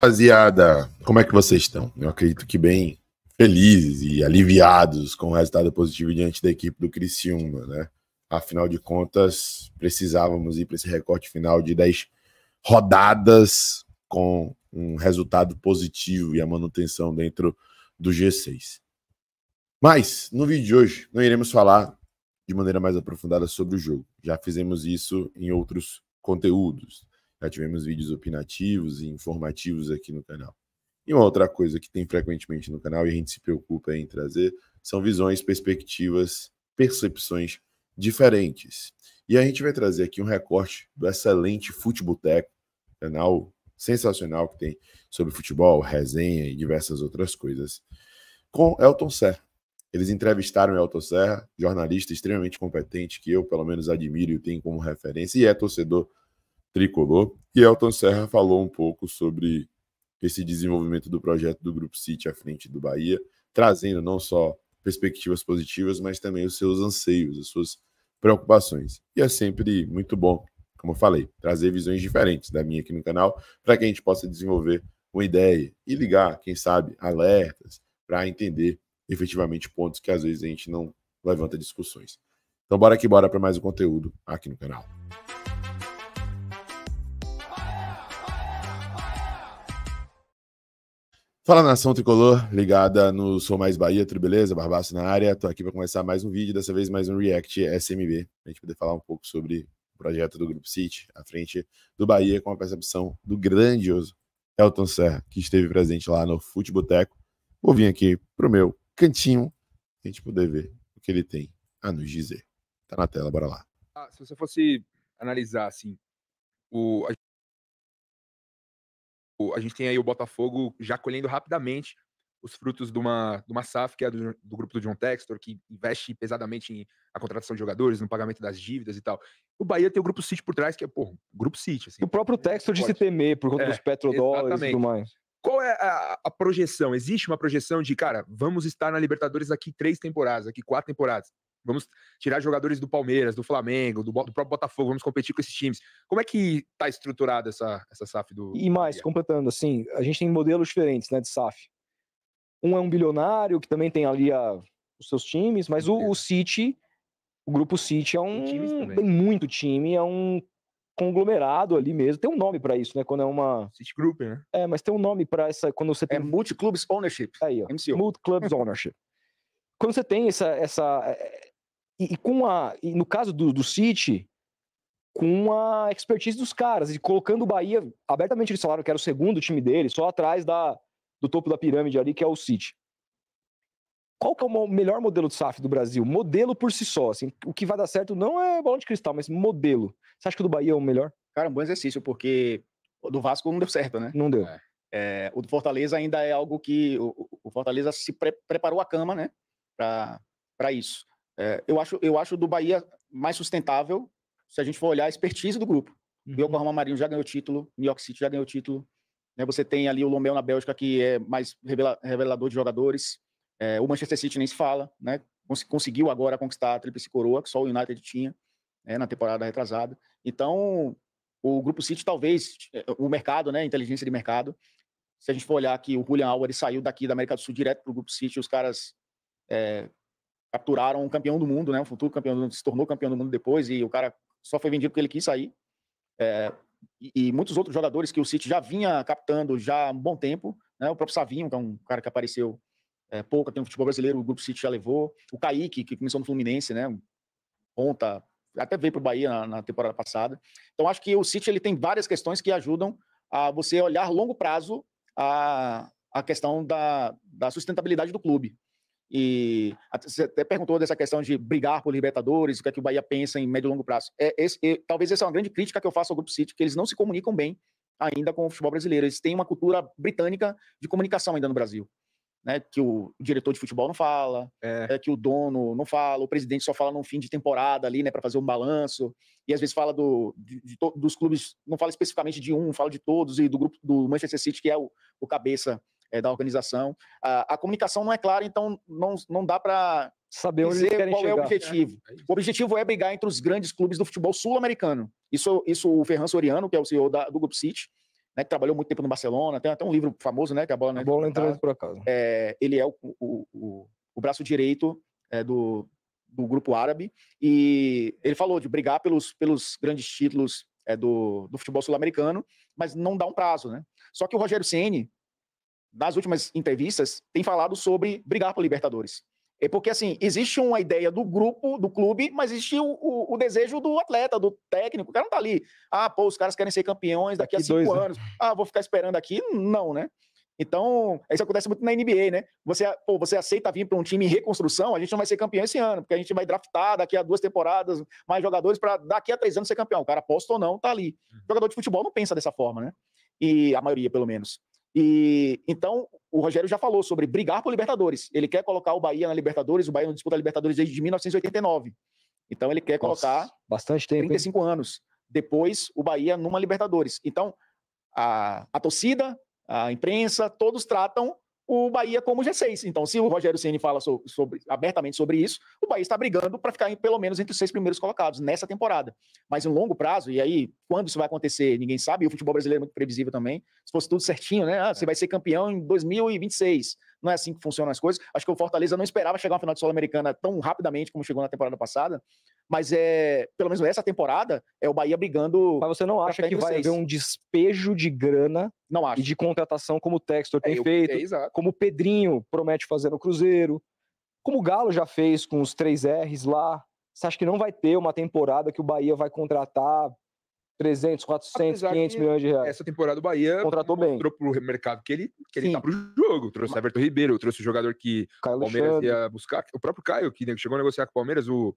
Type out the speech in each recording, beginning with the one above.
Rapaziada, como é que vocês estão? Eu acredito que bem felizes e aliviados com o resultado positivo diante da equipe do Criciúma, né? Afinal de contas, precisávamos ir para esse recorte final de 10 rodadas com um resultado positivo e a manutenção dentro do G6. Mas, no vídeo de hoje, não iremos falar de maneira mais aprofundada sobre o jogo. Já fizemos isso em outros conteúdos, já tivemos vídeos opinativos e informativos aqui no canal. E uma outra coisa que tem frequentemente no canal e a gente se preocupa em trazer são visões, perspectivas, percepções diferentes. E a gente vai trazer aqui um recorte do excelente Futeboteco, canal sensacional que tem sobre futebol, resenha e diversas outras coisas, com Elton Serra. Eles entrevistaram Elton Serra, jornalista extremamente competente, que eu, pelo menos, admiro e tenho como referência, e é torcedor tricolor. E Elton Serra falou um pouco sobre esse desenvolvimento do projeto do Grupo City à frente do Bahia, trazendo não só perspectivas positivas, mas também os seus anseios, as suas preocupações. E é sempre muito bom, como eu falei, trazer visões diferentes da minha aqui no canal, para que a gente possa desenvolver uma ideia e ligar, quem sabe, alertas para entender efetivamente pontos que às vezes a gente não levanta discussões. Então bora que bora para mais um conteúdo aqui no canal. Fala nação tricolor, ligada no Sou Mais Bahia, tudo beleza? Barbaço na área, tô aqui para começar mais um vídeo, dessa vez mais um React SMB, a gente poder falar um pouco sobre o projeto do Grupo City, à frente do Bahia, com a percepção do grandioso Elton Serra, que esteve presente lá no Futeboteco. Vou vir aqui pro meu cantinho, a gente poder ver o que ele tem a nos dizer. Tá na tela, bora lá. Ah, se você fosse analisar, assim, o a gente tem aí o Botafogo já colhendo rapidamente os frutos de uma, de uma SAF, que é do, do grupo do John Textor, que investe pesadamente em a contratação de jogadores, no pagamento das dívidas e tal. O Bahia tem o Grupo City por trás, que é, pô, Grupo City. Assim, o próprio é Textor de se temer por conta é, dos petrodólares e tudo mais. Qual é a, a projeção? Existe uma projeção de, cara, vamos estar na Libertadores aqui três temporadas, aqui quatro temporadas. Vamos tirar jogadores do Palmeiras, do Flamengo, do, do, próprio Botafogo, vamos competir com esses times. Como é que está estruturada essa, essa SAF do. E mais, do completando, assim, a gente tem modelos diferentes né, de SAF. Um é um bilionário, que também tem ali a, os seus times, mas o, o City, o grupo City é um. Tem, muito time, é um conglomerado ali mesmo. Tem um nome para isso, né? Quando é uma. City Group, né? É, mas tem um nome para essa. Quando você é tem. É Multiclubs Ownership. Aí, ó. MCO. Multiclubs Ownership. quando você tem essa, essa, e, e com a, e no caso do, do City, com a expertise dos caras e colocando o Bahia, abertamente eles falaram que era o segundo time dele, só atrás da, do topo da pirâmide ali, que é o City. Qual que é o melhor modelo de SAF do Brasil? Modelo por si só, assim, o que vai dar certo não é bola de cristal, mas modelo. Você acha que o do Bahia é o melhor? Cara, um bom exercício, porque o do Vasco não deu certo, né? Não deu. É. É, o do Fortaleza ainda é algo que o, o Fortaleza se pre preparou a cama, né, para isso. É, eu, acho, eu acho do Bahia mais sustentável se a gente for olhar a expertise do grupo. Uhum. O Oklahoma Marinho já ganhou título, New York City já ganhou título. Né? Você tem ali o Lomel na Bélgica, que é mais revela, revelador de jogadores. É, o Manchester City nem se fala, né? conseguiu agora conquistar a Tríplice Coroa, que só o United tinha né? na temporada retrasada. Então, o Grupo City, talvez, é, o mercado, né? inteligência de mercado, se a gente for olhar que o Julian Álvares saiu daqui da América do Sul direto para o Grupo City, os caras é, capturaram um campeão do mundo, né? Um futuro campeão do mundo, se tornou campeão do mundo depois e o cara só foi vendido porque ele quis sair. É, e, e, muitos outros jogadores que o City já vinha captando já há um bom tempo, né? O próprio Savinho, que é um cara que apareceu é, pouco tem no futebol brasileiro, o grupo City já levou. O Kaique, que começou no Fluminense, né? Ponta, até veio para o Bahia na, na, temporada passada. Então acho que o City ele tem várias questões que ajudam a você olhar a longo prazo a, a questão da, da sustentabilidade do clube. E você até perguntou dessa questão de brigar por Libertadores, o que é que o Bahia pensa em médio e longo prazo. É, esse, é, talvez essa é uma grande crítica que eu faço ao Grupo City, que eles não se comunicam bem ainda com o futebol brasileiro. Eles têm uma cultura britânica de comunicação ainda no Brasil. Né, que o diretor de futebol não fala, é. é. que o dono não fala, o presidente só fala no fim de temporada ali, né, para fazer um balanço, e às vezes fala do, de, de to, dos clubes, não fala especificamente de um, fala de todos, e do grupo do Manchester City, que é o, o cabeça é, da organização. A, a, comunicação não é clara, então não, não dá para saber dizer qual chegar. é o objetivo. É, é o objetivo é brigar entre os grandes clubes do futebol sul-americano. Isso, isso o Ferran Soriano, que é o CEO da, do Grupo City, né, que trabalhou muito tempo no Barcelona, tem até um livro famoso, né, que a bola não a bola entra por acaso. É, ele é o, o, o, o braço direito é, do, do grupo árabe e ele falou de brigar pelos, pelos grandes títulos é, do, do futebol sul-americano, mas não dá um prazo, né? Só que o Rogério Ceni nas últimas entrevistas, tem falado sobre brigar por Libertadores. É porque, assim, existe uma ideia do grupo, do clube, mas existe o, o, o desejo do atleta, do técnico. O cara não tá ali. Ah, pô, os caras querem ser campeões daqui, a cinco dois, né? anos. Né? Ah, vou ficar esperando aqui? Não, né? Então, isso acontece muito na NBA, né? Você, pô, você aceita vir para um time em reconstrução, a gente não vai ser campeão esse ano, porque a gente vai draftar daqui a duas temporadas mais jogadores para daqui a três anos ser campeão. O cara aposta ou não, tá ali. O uhum. jogador de futebol não pensa dessa forma, né? E a maioria, pelo menos. E então o Rogério já falou sobre brigar por Libertadores. Ele quer colocar o Bahia na Libertadores, o Bahia não disputa a Libertadores desde 1989. Então ele quer Nossa, colocar bastante tempo, 35 hein? anos depois o Bahia numa Libertadores. Então a, a torcida, a imprensa, todos tratam o Bahia como G6. Então, se o Rogério Ceni fala sobre, sobre, abertamente sobre isso, o Bahia está brigando para ficar em, pelo menos entre os seis primeiros colocados nessa temporada. Mas em longo prazo, e aí quando isso vai acontecer, ninguém sabe, e o futebol brasileiro é muito previsível também. Se fosse tudo certinho, né? Ah, você é. vai ser campeão em 2026. Não é assim que funcionam as coisas. Acho que o Fortaleza não esperava chegar a final de Sul-Americana tão rapidamente como chegou na temporada passada mas é, pelo menos essa temporada, é o Bahia brigando. Mas você não acha que vai haver um despejo de grana não acho. e de contratação como o Textor tem é, eu, feito, é, como o Pedrinho promete fazer no Cruzeiro, como o Galo já fez com os três R's lá. Você acha que não vai ter uma temporada que o Bahia vai contratar 300, 400, Apesar 500 milhões de reais. Essa temporada o Bahia contratou bem. Entrou pro mercado que ele, que ele tá pro jogo. Trouxe o Everton Ribeiro, trouxe o jogador que o Palmeiras Alexandre. ia buscar. O próprio Caio, que chegou a negociar com o Palmeiras, o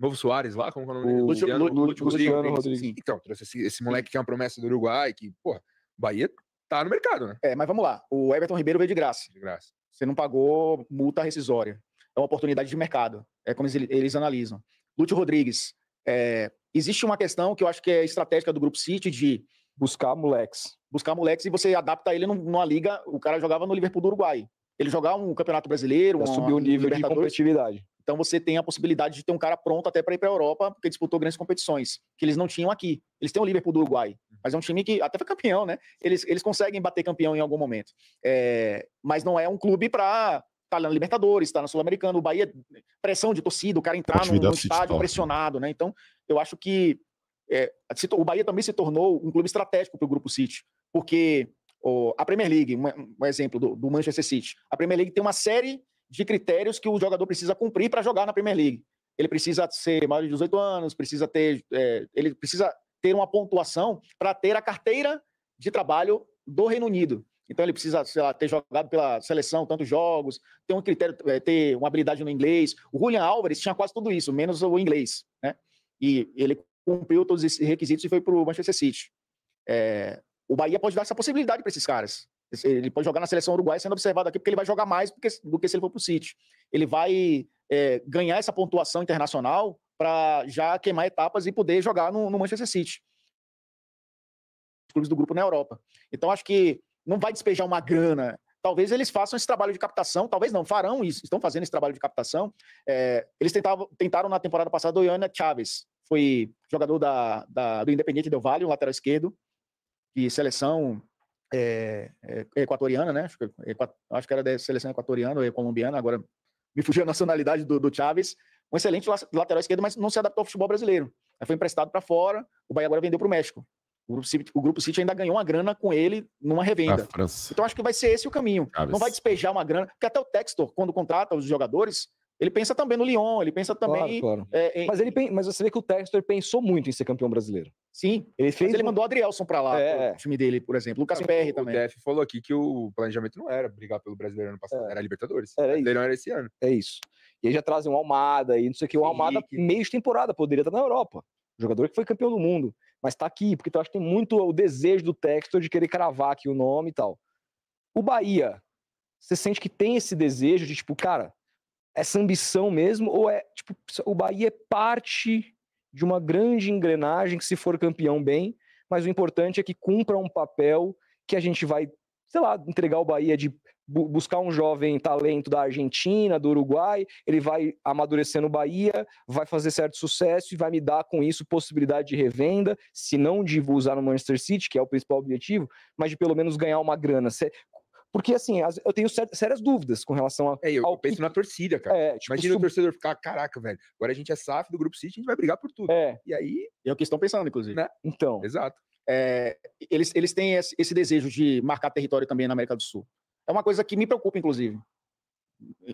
novo Soares lá, como é o nome dele? Luciano, Luciano, Luciano, Luciano Rodrigues. Rodrigues. Então, trouxe esse, esse moleque que é uma promessa do Uruguai, que, porra, Bahia tá no mercado, né? É, mas vamos lá. O Everton Ribeiro veio de graça. De graça. Você não pagou multa rescisória. É uma oportunidade de mercado. É como eles, analisam. Lúcio Rodrigues. É, existe uma questão que eu acho que é estratégica do Grupo City de buscar moleques. Buscar moleques e você adapta ele numa liga. O cara jogava no Liverpool do Uruguai. Ele jogar um campeonato brasileiro, um, subir o nível de competitividade. Então você tem a possibilidade de ter um cara pronto até para ir para a Europa, porque disputou grandes competições, que eles não tinham aqui. Eles têm o Liverpool do Uruguai, uhum. mas é um time que até foi campeão, né? Eles, eles conseguem bater campeão em algum momento. É, mas não é um clube para tá na Libertadores, tá na Sul-Americana, o Bahia, pressão de torcida, o cara entrar no, estádio pressionado, né? né? Então, eu acho que é, o Bahia também se tornou um clube estratégico para o Grupo City, porque a Premier League, um, um exemplo do, do, Manchester City, a Premier League tem uma série de critérios que o jogador precisa cumprir para jogar na Premier League. Ele precisa ser maior de 18 anos, precisa ter, é, ele precisa ter uma pontuação para ter a carteira de trabalho do Reino Unido. Então ele precisa, sei lá, ter jogado pela seleção tantos jogos, ter um critério, é, ter uma habilidade no inglês. O Julian Álvares tinha quase tudo isso, menos o inglês, né? E ele cumpriu todos esses requisitos e foi para o Manchester City. É, o Bahia pode dar essa possibilidade para esses caras. Ele pode jogar na seleção uruguaia sendo observado aqui, porque ele vai jogar mais do que se ele for para o City. Ele vai é, ganhar essa pontuação internacional para já queimar etapas e poder jogar no, no Manchester City. Os clubes do grupo na Europa. Então, acho que não vai despejar uma grana. Talvez eles façam esse trabalho de captação, talvez não, farão isso, estão fazendo esse trabalho de captação. É, eles tentavam, tentaram na temporada passada o Iana Chaves, foi jogador da, da, do Independiente Del Valle, lateral esquerdo, de seleção é, é, é, equatoriana, né? Acho que, é acho que, era é da seleção equatoriana ou colombiana, agora me fugiu a nacionalidade do, do Chaves. Um excelente lateral esquerdo, mas não se adaptou ao futebol brasileiro. Aí foi emprestado para fora, o Bahia agora vendeu para o México. O grupo, City, o grupo City ainda ganhou uma grana com ele numa revenda. Então acho que vai ser esse o caminho. Chaves. Não vai despejar uma grana, porque até o Textor, quando contrata os jogadores, ele pensa também no Lyon, ele pensa também. Claro, claro. É, em... mas, ele, mas você vê que o Textor pensou muito em ser campeão brasileiro. Sim, ele fez. ele um... mandou o Adrielson para lá, é. o time dele, por exemplo. Lucas Perry também. O DF falou aqui que o planejamento não era brigar pelo brasileiro ano passado, é. era Libertadores. Era isso. Era esse ano. É isso. E aí já trazem o Almada e não sei o que. O Almada, que... meio de temporada, poderia estar na Europa. O jogador que foi campeão do mundo. Mas está aqui, porque eu acho que tem muito o desejo do Textor de querer cravar aqui o nome e tal. O Bahia, você sente que tem esse desejo de, tipo, cara, essa ambição mesmo? Ou é, tipo, o Bahia é parte de uma grande engrenagem que, se for campeão, bem, mas o importante é que cumpra um papel que a gente vai, sei lá, entregar o Bahia de buscar um jovem talento da Argentina, do Uruguai, ele vai amadurecer no Bahia, vai fazer certo sucesso e vai me dar com isso possibilidade de revenda, se não de usar no Manchester City, que é o principal objetivo, mas de pelo menos ganhar uma grana. Porque, assim, eu tenho sérias dúvidas com relação a. É, eu, ao... eu penso na torcida, cara. É, tipo, Imagina sub... o torcedor ficar, caraca, velho, agora a gente é SAF do Grupo City, a gente vai brigar por tudo. É. E aí. É o que estão pensando, inclusive. Né? Então. Exato. É, eles, eles têm esse desejo de marcar território também na América do Sul. É uma coisa que me preocupa, inclusive.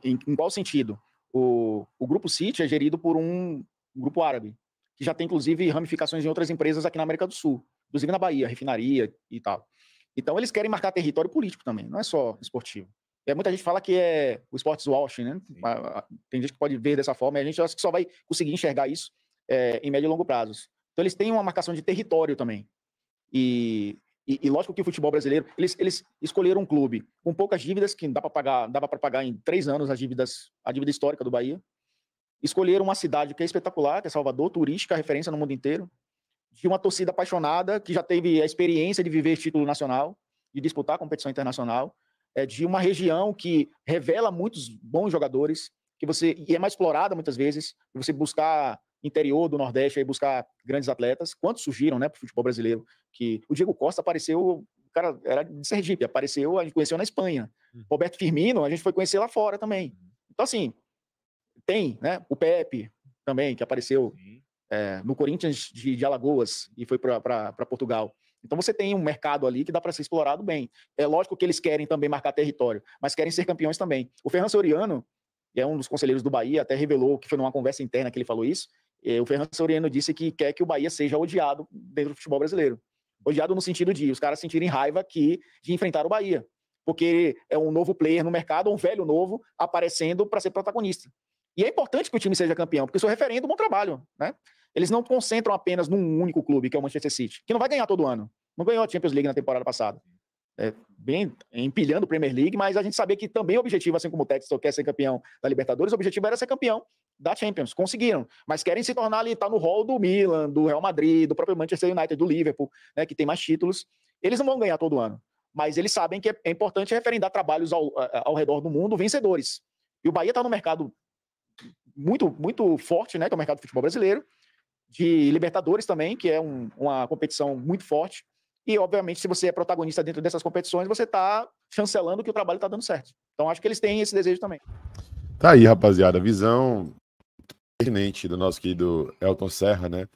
Em, em qual sentido? O, o Grupo City é gerido por um grupo árabe, que já tem, inclusive, ramificações em outras empresas aqui na América do Sul, inclusive na Bahia, refinaria e tal. Então eles querem marcar território político também, não é só esportivo. É, muita gente fala que é o esportes washing, né? Tem gente que pode ver dessa forma, e a gente acha que só vai conseguir enxergar isso é, em médio e longo prazos. Então eles têm uma marcação de território também. E, e, e, lógico que o futebol brasileiro, eles, eles escolheram um clube com poucas dívidas, que dá para pagar, dava para pagar em três anos as dívidas, a dívida histórica do Bahia. Escolheram uma cidade que é espetacular, que é Salvador, turística, referência no mundo inteiro de uma torcida apaixonada que já teve a experiência de viver título nacional, de disputar competição internacional, é, de uma região que revela muitos bons jogadores, que você e é mais explorada muitas vezes, você buscar interior do Nordeste e buscar grandes atletas, quantos surgiram, né, para o futebol brasileiro, que o Diego Costa apareceu, o cara era de Sergipe, apareceu, a gente conheceu na Espanha. Uhum. Roberto Firmino, a gente foi conhecer lá fora também. Hum. Então assim, tem, né, o Pepe também que apareceu é, no Corinthians de, de, Alagoas e foi para Portugal. Então você tem um mercado ali que dá para ser explorado bem. É lógico que eles querem também marcar território, mas querem ser campeões também. O Ferran Soriano, que é um dos conselheiros do Bahia, até revelou que foi numa conversa interna que ele falou isso. o Ferran Soriano disse que quer que o Bahia seja odiado dentro do futebol brasileiro. Odiado no sentido de os caras sentirem raiva aqui de enfrentar o Bahia, porque é um novo player no mercado, um velho novo aparecendo para ser protagonista. E é importante que o time seja campeão, porque isso referendo é um bom trabalho, né? Eles não concentram apenas num único clube, que é o Manchester City, que não vai ganhar todo ano. Não ganhou a Champions League na temporada passada. É, bem empilhando o Premier League, mas a gente sabia que também o objetivo, assim como o Texas quer ser campeão da Libertadores, o objetivo era ser campeão da Champions. Conseguiram, mas querem se tornar ali, tá no hall do Milan, do Real Madrid, do próprio Manchester United, do Liverpool, né, que tem mais títulos. Eles não vão ganhar todo ano, mas eles sabem que é, é importante referendar trabalhos ao, ao redor do mundo vencedores. E o Bahia está no mercado muito, muito forte, né, que é o mercado do futebol brasileiro, de Libertadores também, que é um, uma competição muito forte. E, obviamente, se você é protagonista dentro dessas competições, você está chancelando que o trabalho está dando certo. Então, acho que eles têm esse desejo também. Tá aí, rapaziada, a visão pertinente do nosso querido Elton Serra, né?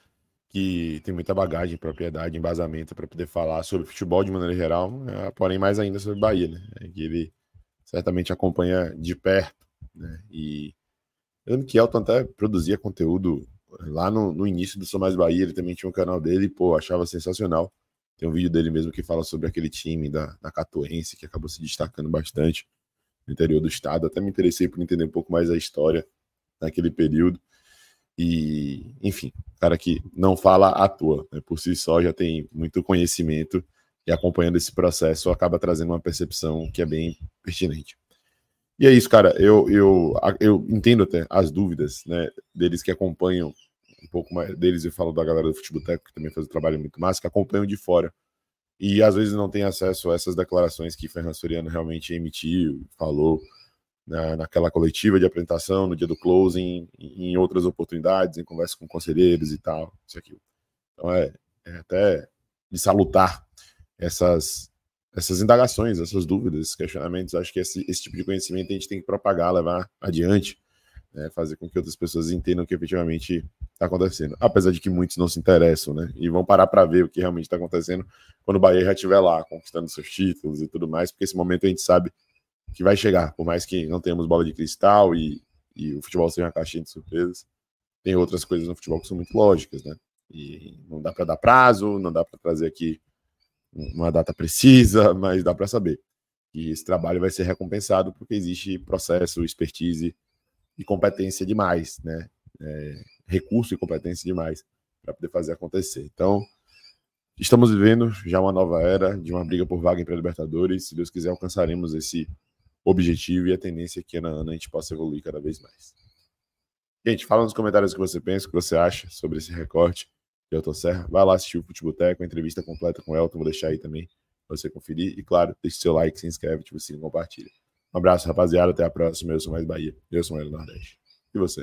Que tem muita bagagem, propriedade, embasamento para poder falar sobre futebol de maneira geral, né, porém, mais ainda sobre Bahia, né? Que ele certamente acompanha de perto, né? E eu lembro que Elton até produzia conteúdo eh, lá no, no início do Sou Mais Bahia, ele também tinha um canal dele, pô, achava sensacional. Tem um vídeo dele mesmo que fala sobre aquele time da, da Catuense, que acabou se destacando bastante no interior do estado. Até me interessei por entender um pouco mais a história naquele período. E, enfim, cara que não fala à toa, né? por si só já tem muito conhecimento e acompanhando esse processo acaba trazendo uma percepção que é bem pertinente. E é isso, cara. Eu, eu, eu entendo até as dúvidas né, deles que acompanham um pouco mais deles. Eu falo da galera do Futebol Teco, que também faz um trabalho muito massa, que acompanham de fora. E às vezes não tem acesso a essas declarações que Ferran Soriano realmente emitiu, falou na, né, naquela coletiva de apresentação, no dia do closing, em, em outras oportunidades, em conversa com conselheiros e tal, isso aqui. Então é, é até de salutar essas, essas indagações, essas dúvidas, esses questionamentos. Acho que esse, esse tipo de conhecimento a gente tem que propagar, levar adiante, né? fazer com que outras pessoas entendam o que efetivamente está acontecendo. Apesar de que muitos não se interessam, né? E vão parar para ver o que realmente está acontecendo quando o Bahia já estiver lá, conquistando seus títulos e tudo mais, porque esse momento a gente sabe que vai chegar, por mais que não tenhamos bola de cristal e, e o futebol seja uma caixinha de surpresas. Tem outras coisas no futebol que são muito lógicas, né? E não dá para dar prazo, não dá para trazer aqui uma data precisa, mas dá para saber que esse trabalho vai ser recompensado porque existe processo, expertise e competência demais, né? É, recurso e competência demais para poder fazer acontecer. Então, estamos vivendo já uma nova era de uma briga por vaga para Libertadores. Se Deus quiser, alcançaremos esse objetivo e a tendência é que ano a ano a gente possa evoluir cada vez mais. Gente, fala nos comentários o que você pensa, o que você acha sobre esse recorte de Serra, Vai lá assistir o Futeboteco, a entrevista completa com o Elton, vou deixar aí também para você conferir. E claro, deixe seu like, se inscreve, ativa o compartilha. Um abraço, rapaziada. Até a próxima. Eu sou mais Bahia. Eu sou mais Nordeste. E você?